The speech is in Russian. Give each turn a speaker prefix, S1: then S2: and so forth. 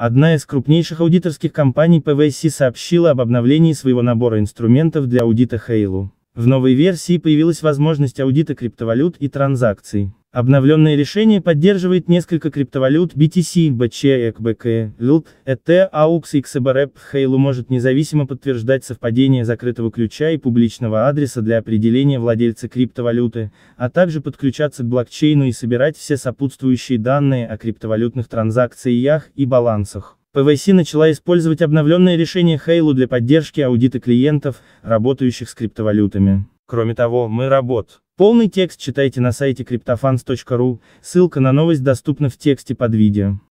S1: Одна из крупнейших аудиторских компаний PwC сообщила об обновлении своего набора инструментов для аудита Хейлу. В новой версии появилась возможность аудита криптовалют и транзакций. Обновленное решение поддерживает несколько криптовалют BTC, BC, ECBK, LUT, ET, AUX и XBRP. Halo может независимо подтверждать совпадение закрытого ключа и публичного адреса для определения владельца криптовалюты, а также подключаться к блокчейну и собирать все сопутствующие данные о криптовалютных транзакциях и балансах. PwC начала использовать обновленное решение Halo для поддержки аудита клиентов, работающих с криптовалютами. Кроме того, мы работ. Полный текст читайте на сайте cryptofans.ru, ссылка на новость доступна в тексте под видео.